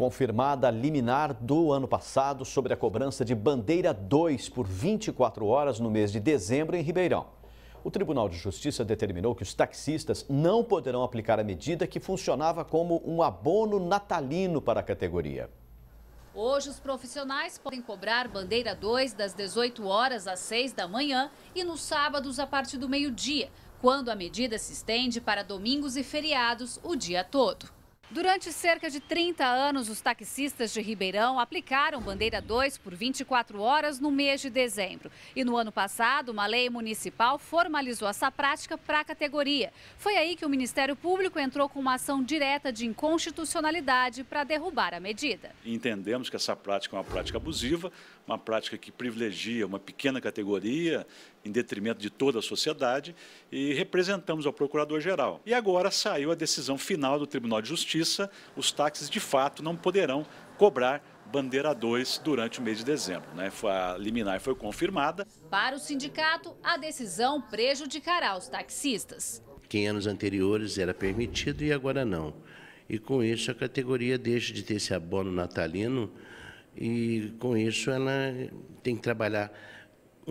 confirmada a liminar do ano passado sobre a cobrança de bandeira 2 por 24 horas no mês de dezembro em Ribeirão. O Tribunal de Justiça determinou que os taxistas não poderão aplicar a medida que funcionava como um abono natalino para a categoria. Hoje, os profissionais podem cobrar bandeira 2 das 18 horas às 6 da manhã e nos sábados a partir do meio-dia, quando a medida se estende para domingos e feriados o dia todo. Durante cerca de 30 anos, os taxistas de Ribeirão aplicaram bandeira 2 por 24 horas no mês de dezembro. E no ano passado, uma lei municipal formalizou essa prática para a categoria. Foi aí que o Ministério Público entrou com uma ação direta de inconstitucionalidade para derrubar a medida. Entendemos que essa prática é uma prática abusiva, uma prática que privilegia uma pequena categoria em detrimento de toda a sociedade e representamos ao Procurador-Geral. E agora saiu a decisão final do Tribunal de Justiça Justiça, os táxis de fato não poderão cobrar bandeira 2 durante o mês de dezembro. Né? A liminar foi confirmada. Para o sindicato, a decisão prejudicará os taxistas. Quem anos anteriores era permitido e agora não. E com isso a categoria deixa de ter esse abono natalino e com isso ela tem que trabalhar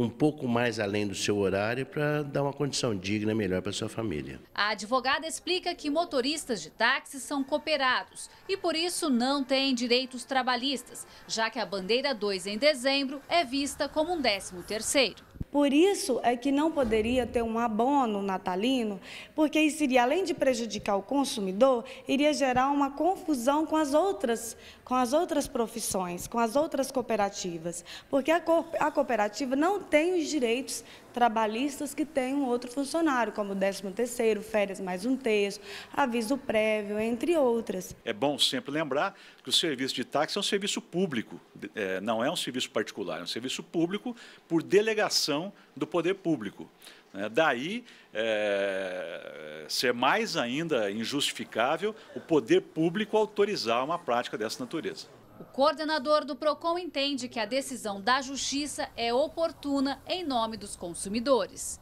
um pouco mais além do seu horário para dar uma condição digna melhor para sua família. A advogada explica que motoristas de táxi são cooperados e por isso não têm direitos trabalhistas, já que a bandeira 2 em dezembro é vista como um décimo terceiro. Por isso é que não poderia ter um abono natalino, porque isso iria, além de prejudicar o consumidor, iria gerar uma confusão com as outras, com as outras profissões, com as outras cooperativas, porque a, a cooperativa não tem os direitos trabalhistas que um outro funcionário, como 13º, férias mais um terço, aviso prévio, entre outras. É bom sempre lembrar que o serviço de táxi é um serviço público, é, não é um serviço particular, é um serviço público por delegação do poder público. Né. Daí, é, ser mais ainda injustificável o poder público autorizar uma prática dessa natureza. O coordenador do PROCON entende que a decisão da Justiça é oportuna em nome dos consumidores.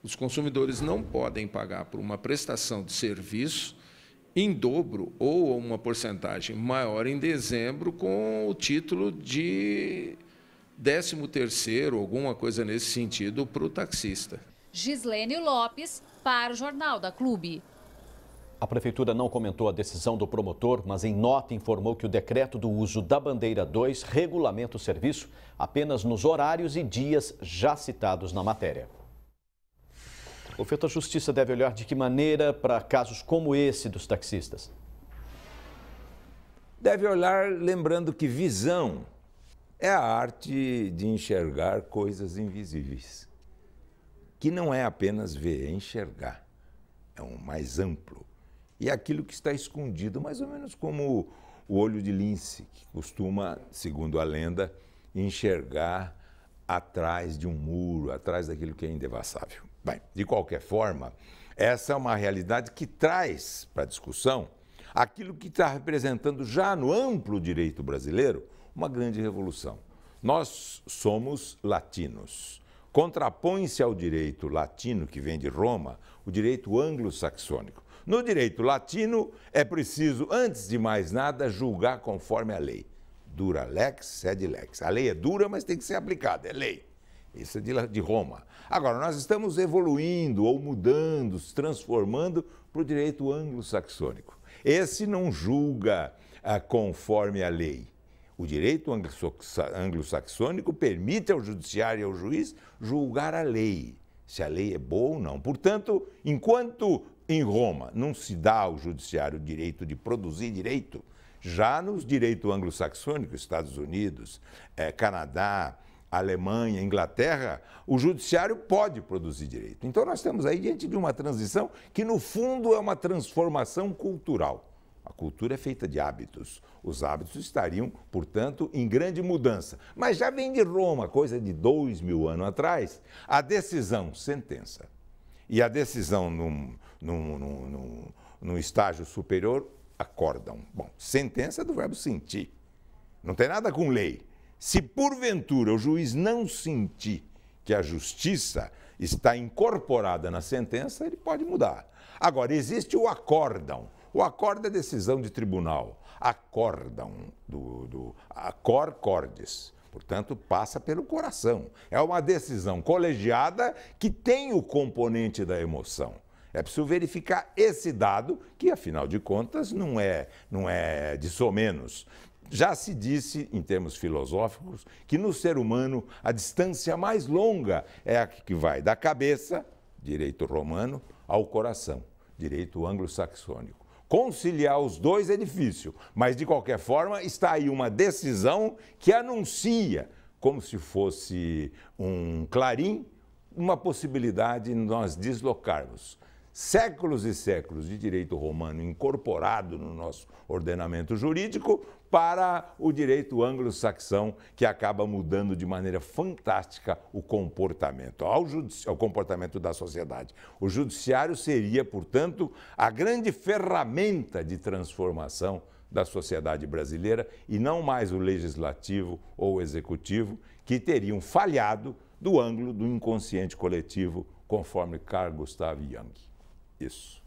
Os consumidores não podem pagar por uma prestação de serviço em dobro ou uma porcentagem maior em dezembro com o título de 13º, alguma coisa nesse sentido, para o taxista. Gislene Lopes, para o Jornal da Clube. A Prefeitura não comentou a decisão do promotor, mas em nota informou que o decreto do uso da Bandeira 2 regulamenta o serviço apenas nos horários e dias já citados na matéria. O feito a justiça deve olhar de que maneira para casos como esse dos taxistas? Deve olhar lembrando que visão é a arte de enxergar coisas invisíveis, que não é apenas ver, é enxergar, é um mais amplo e aquilo que está escondido, mais ou menos como o olho de lince, que costuma, segundo a lenda, enxergar atrás de um muro, atrás daquilo que é indevassável. Bem, de qualquer forma, essa é uma realidade que traz para a discussão aquilo que está representando já no amplo direito brasileiro uma grande revolução. Nós somos latinos. Contrapõe-se ao direito latino que vem de Roma o direito anglo-saxônico. No direito latino, é preciso, antes de mais nada, julgar conforme a lei. Dura lex, sed lex. A lei é dura, mas tem que ser aplicada, é lei. Isso é de, de Roma. Agora, nós estamos evoluindo ou mudando, se transformando para o direito anglo-saxônico. Esse não julga ah, conforme a lei. O direito anglo-saxônico permite ao judiciário e ao juiz julgar a lei, se a lei é boa ou não. Portanto, enquanto em Roma não se dá ao judiciário o direito de produzir direito, já nos direitos anglo-saxônicos, Estados Unidos, eh, Canadá, Alemanha, Inglaterra, o judiciário pode produzir direito. Então nós estamos aí diante de uma transição que no fundo é uma transformação cultural. A cultura é feita de hábitos. Os hábitos estariam, portanto, em grande mudança. Mas já vem de Roma, coisa de dois mil anos atrás, a decisão, sentença. E a decisão num, num, num, num, num estágio superior, acordam. Bom, sentença é do verbo sentir. Não tem nada com lei. Se porventura o juiz não sentir que a justiça está incorporada na sentença, ele pode mudar. Agora, existe o acórdão. O acordo é decisão de tribunal. Acórdão, do, do acor Portanto, passa pelo coração. É uma decisão colegiada que tem o componente da emoção. É preciso verificar esse dado, que afinal de contas não é, não é de somenos. Já se disse, em termos filosóficos, que no ser humano a distância mais longa é a que vai da cabeça, direito romano, ao coração, direito anglo-saxônico. Conciliar os dois é difícil, mas de qualquer forma está aí uma decisão que anuncia, como se fosse um clarim, uma possibilidade de nós deslocarmos séculos e séculos de direito romano incorporado no nosso ordenamento jurídico para o direito anglo-saxão, que acaba mudando de maneira fantástica o comportamento, ao, comportamento da sociedade. O judiciário seria, portanto, a grande ferramenta de transformação da sociedade brasileira e não mais o legislativo ou o executivo, que teriam falhado do ângulo do inconsciente coletivo, conforme Carl Gustav Jung isso.